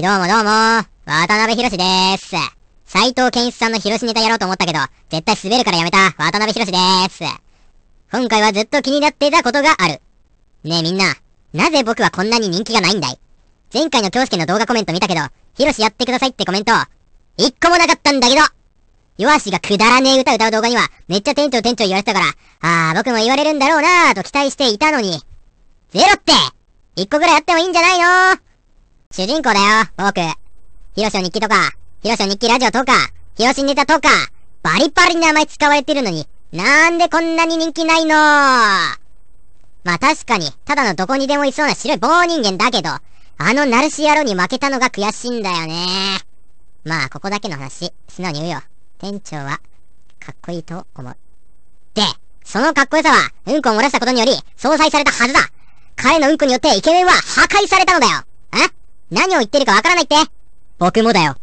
い、どうもどうも渡辺博でーす。斎藤健一さんの広しネタやろうと思ったけど、絶対滑るからやめた渡辺博でーす。今回はずっと気になっていたことがある。ねえみんな、なぜ僕はこんなに人気がないんだい前回の京介の動画コメント見たけど、ヒロやってくださいってコメント、一個もなかったんだけど弱しがくだらねえ歌歌う動画には、めっちゃ店長店長言われてたから、あー僕も言われるんだろうなーと期待していたのに、ゼロって一個ぐらいあってもいいんじゃないの主人公だよ、僕。ヒロシ日記とか、ヒロシ日記ラジオとか、ヒロシネタとか、バリバリに名前使われてるのに、なんでこんなに人気ないのまあ確かに、ただのどこにでもいそうな白い棒人間だけど、あのナルシ野郎に負けたのが悔しいんだよね。まあここだけの話、素直に言うよ。店長は、かっこいいと思う。で、そのかっこよさは、うんこを漏らしたことにより、相殺されたはずだ彼のうんこによってイケメンは破壊されたのだよ何を言ってるかわからないって僕もだよ。